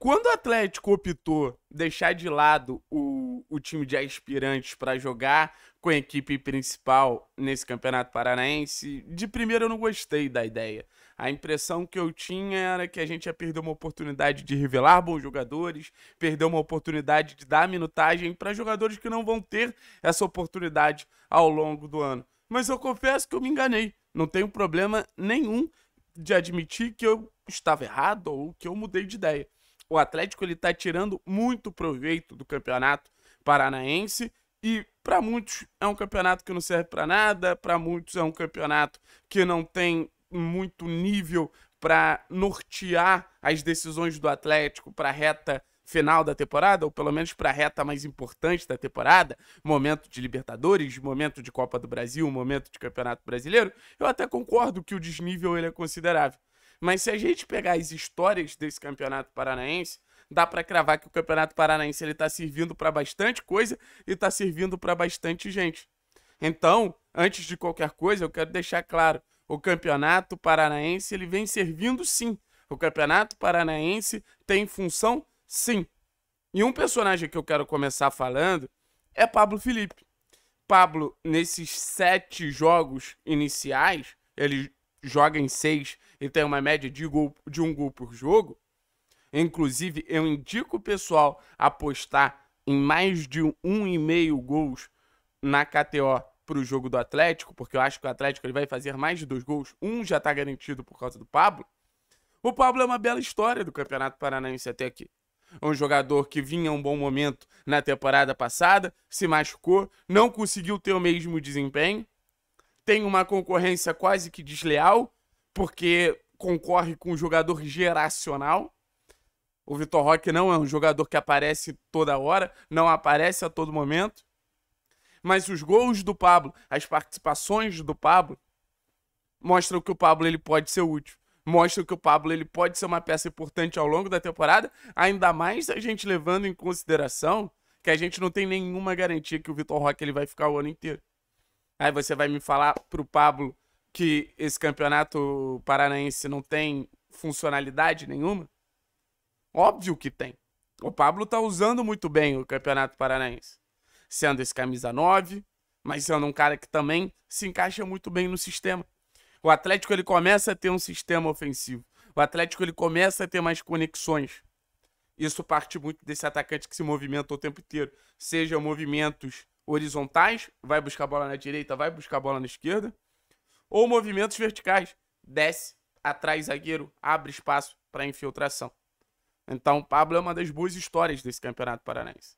Quando o Atlético optou deixar de lado o, o time de aspirantes para jogar com a equipe principal nesse Campeonato Paranaense, de primeiro eu não gostei da ideia. A impressão que eu tinha era que a gente ia perder uma oportunidade de revelar bons jogadores, perder uma oportunidade de dar minutagem para jogadores que não vão ter essa oportunidade ao longo do ano. Mas eu confesso que eu me enganei. Não tenho problema nenhum de admitir que eu estava errado ou que eu mudei de ideia o Atlético ele está tirando muito proveito do campeonato paranaense e para muitos é um campeonato que não serve para nada, para muitos é um campeonato que não tem muito nível para nortear as decisões do Atlético para a reta final da temporada, ou pelo menos para a reta mais importante da temporada, momento de Libertadores, momento de Copa do Brasil, momento de Campeonato Brasileiro, eu até concordo que o desnível ele é considerável. Mas se a gente pegar as histórias desse Campeonato Paranaense, dá para cravar que o Campeonato Paranaense ele tá servindo para bastante coisa e tá servindo para bastante gente. Então, antes de qualquer coisa, eu quero deixar claro, o Campeonato Paranaense ele vem servindo sim. O Campeonato Paranaense tem função sim. E um personagem que eu quero começar falando é Pablo Felipe. Pablo, nesses sete jogos iniciais, ele joga em 6 e tem uma média de, gol, de um gol por jogo. Inclusive, eu indico o pessoal apostar em mais de 1,5 gols na KTO para o jogo do Atlético, porque eu acho que o Atlético ele vai fazer mais de dois gols. Um já está garantido por causa do Pablo. O Pablo é uma bela história do Campeonato Paranaense até aqui. É um jogador que vinha um bom momento na temporada passada, se machucou, não conseguiu ter o mesmo desempenho, tem uma concorrência quase que desleal, porque concorre com um jogador geracional. O Vitor Roque não é um jogador que aparece toda hora, não aparece a todo momento. Mas os gols do Pablo, as participações do Pablo, mostram que o Pablo ele pode ser útil. Mostram que o Pablo ele pode ser uma peça importante ao longo da temporada, ainda mais a gente levando em consideração que a gente não tem nenhuma garantia que o Vitor Roque ele vai ficar o ano inteiro. Aí você vai me falar pro Pablo que esse campeonato paranaense não tem funcionalidade nenhuma? Óbvio que tem. O Pablo tá usando muito bem o Campeonato Paranaense. Sendo esse camisa 9, mas sendo um cara que também se encaixa muito bem no sistema. O Atlético ele começa a ter um sistema ofensivo. O Atlético ele começa a ter mais conexões. Isso parte muito desse atacante que se movimenta o tempo inteiro, seja movimentos horizontais, vai buscar a bola na direita, vai buscar a bola na esquerda, ou movimentos verticais, desce, atrai zagueiro, abre espaço para infiltração. Então, Pablo é uma das boas histórias desse Campeonato Paranaense.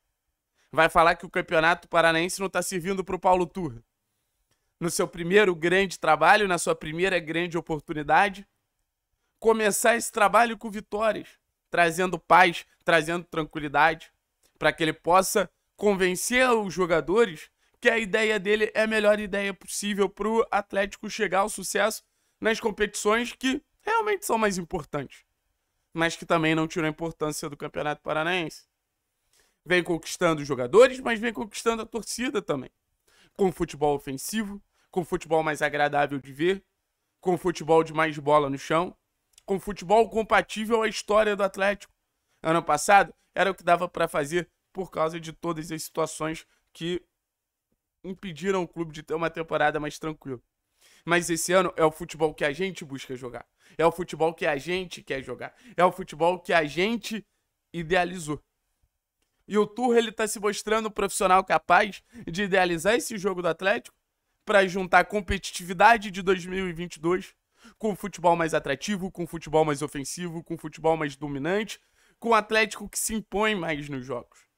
Vai falar que o Campeonato Paranaense não está servindo para o Paulo Turra. No seu primeiro grande trabalho, na sua primeira grande oportunidade, começar esse trabalho com vitórias, trazendo paz, trazendo tranquilidade, para que ele possa convencer os jogadores que a ideia dele é a melhor ideia possível para o Atlético chegar ao sucesso nas competições que realmente são mais importantes, mas que também não tiram a importância do Campeonato Paranaense. Vem conquistando os jogadores, mas vem conquistando a torcida também. Com futebol ofensivo, com futebol mais agradável de ver, com futebol de mais bola no chão, com futebol compatível à história do Atlético. Ano passado era o que dava para fazer por causa de todas as situações que impediram o clube de ter uma temporada mais tranquila. Mas esse ano é o futebol que a gente busca jogar. É o futebol que a gente quer jogar. É o futebol que a gente idealizou. E o Turra ele está se mostrando um profissional capaz de idealizar esse jogo do Atlético para juntar a competitividade de 2022 com o futebol mais atrativo, com o futebol mais ofensivo, com o futebol mais dominante, com o Atlético que se impõe mais nos jogos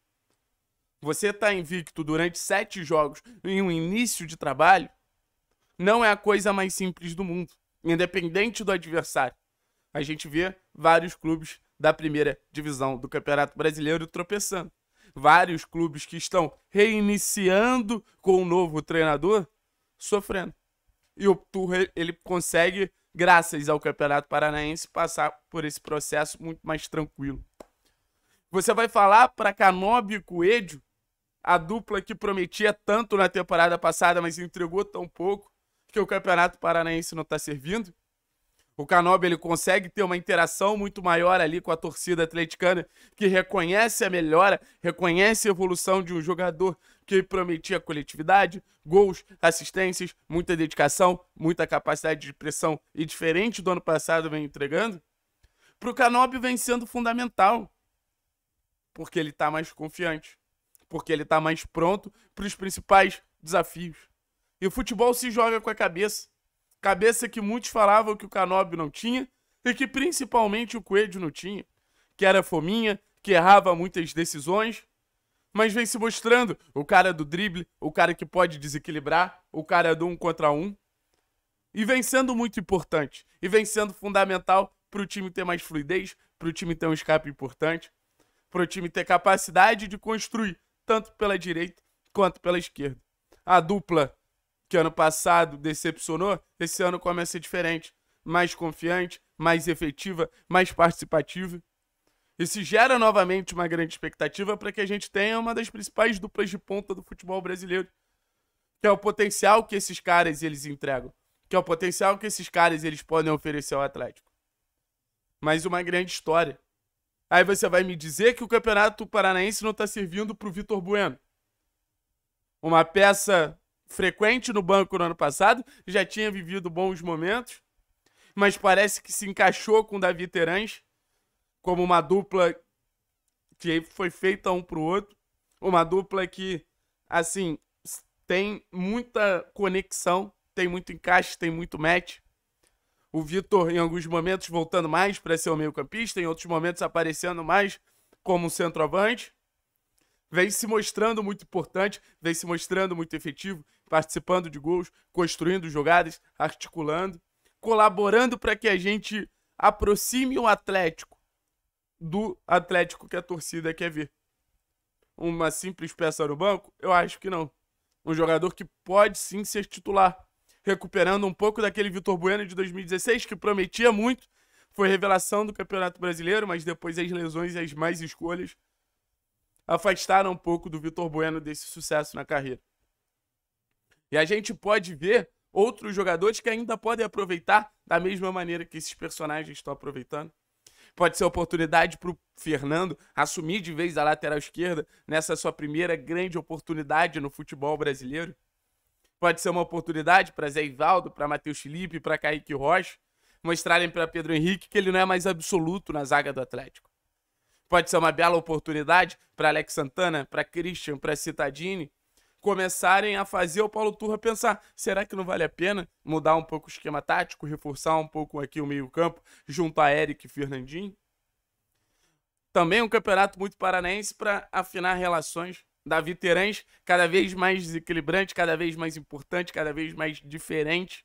você está invicto durante sete jogos em um início de trabalho, não é a coisa mais simples do mundo, independente do adversário. A gente vê vários clubes da primeira divisão do Campeonato Brasileiro tropeçando. Vários clubes que estão reiniciando com um novo treinador sofrendo. E o Turra, ele consegue, graças ao Campeonato Paranaense, passar por esse processo muito mais tranquilo. Você vai falar para Canobi e Coelho a dupla que prometia tanto na temporada passada, mas entregou tão pouco que o Campeonato Paranaense não está servindo. O Canobi ele consegue ter uma interação muito maior ali com a torcida atleticana, que reconhece a melhora, reconhece a evolução de um jogador que prometia coletividade, gols, assistências, muita dedicação, muita capacidade de pressão e diferente do ano passado vem entregando. Para o Canobi vem sendo fundamental, porque ele está mais confiante porque ele está mais pronto para os principais desafios. E o futebol se joga com a cabeça. Cabeça que muitos falavam que o Canobi não tinha e que principalmente o Coelho não tinha, que era fominha, que errava muitas decisões, mas vem se mostrando o cara do drible, o cara que pode desequilibrar, o cara do um contra um. E vem sendo muito importante, e vem sendo fundamental para o time ter mais fluidez, para o time ter um escape importante, para o time ter capacidade de construir tanto pela direita quanto pela esquerda. A dupla que ano passado decepcionou, esse ano começa diferente, mais confiante, mais efetiva, mais participativa. Isso gera novamente uma grande expectativa para que a gente tenha uma das principais duplas de ponta do futebol brasileiro, que é o potencial que esses caras eles entregam, que é o potencial que esses caras eles podem oferecer ao Atlético. Mas uma grande história Aí você vai me dizer que o Campeonato Paranaense não está servindo para o Vitor Bueno. Uma peça frequente no banco no ano passado, já tinha vivido bons momentos, mas parece que se encaixou com o Davi Terãs como uma dupla que foi feita um para o outro. Uma dupla que, assim, tem muita conexão, tem muito encaixe, tem muito match o Vitor, em alguns momentos, voltando mais para ser o meio-campista, em outros momentos, aparecendo mais como um centroavante. Vem se mostrando muito importante, vem se mostrando muito efetivo, participando de gols, construindo jogadas, articulando, colaborando para que a gente aproxime o Atlético do Atlético que a torcida quer ver. Uma simples peça no banco? Eu acho que não. Um jogador que pode sim ser titular recuperando um pouco daquele Vitor Bueno de 2016, que prometia muito, foi revelação do Campeonato Brasileiro, mas depois as lesões e as mais escolhas afastaram um pouco do Vitor Bueno desse sucesso na carreira. E a gente pode ver outros jogadores que ainda podem aproveitar da mesma maneira que esses personagens estão aproveitando. Pode ser oportunidade para o Fernando assumir de vez a lateral esquerda nessa sua primeira grande oportunidade no futebol brasileiro pode ser uma oportunidade para Zé Ivaldo, para Matheus Felipe, para Kaique Rocha, mostrarem para Pedro Henrique que ele não é mais absoluto na zaga do Atlético. Pode ser uma bela oportunidade para Alex Santana, para Christian, para Citadini começarem a fazer o Paulo Turra pensar: será que não vale a pena mudar um pouco o esquema tático, reforçar um pouco aqui o meio-campo, juntar Eric e Fernandinho? Também um campeonato muito paranaense para afinar relações Davi Terãs, cada vez mais desequilibrante, cada vez mais importante, cada vez mais diferente.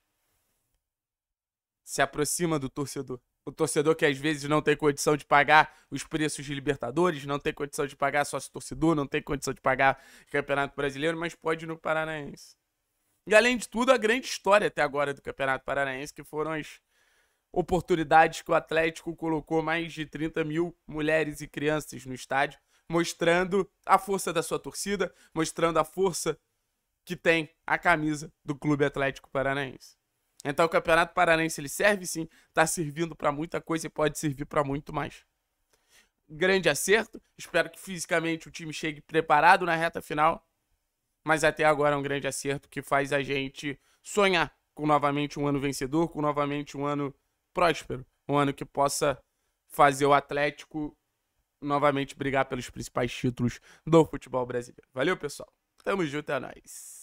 Se aproxima do torcedor. O torcedor que às vezes não tem condição de pagar os preços de Libertadores, não tem condição de pagar sócio torcedor, não tem condição de pagar Campeonato Brasileiro, mas pode ir no Paranaense. E além de tudo, a grande história até agora do Campeonato Paranaense, que foram as oportunidades que o Atlético colocou mais de 30 mil mulheres e crianças no estádio mostrando a força da sua torcida, mostrando a força que tem a camisa do Clube Atlético Paranaense. Então o Campeonato Paranaense ele serve sim, está servindo para muita coisa e pode servir para muito mais. Grande acerto, espero que fisicamente o time chegue preparado na reta final, mas até agora é um grande acerto que faz a gente sonhar com novamente um ano vencedor, com novamente um ano próspero, um ano que possa fazer o Atlético novamente brigar pelos principais títulos do futebol brasileiro. Valeu, pessoal. Tamo junto, é nóis.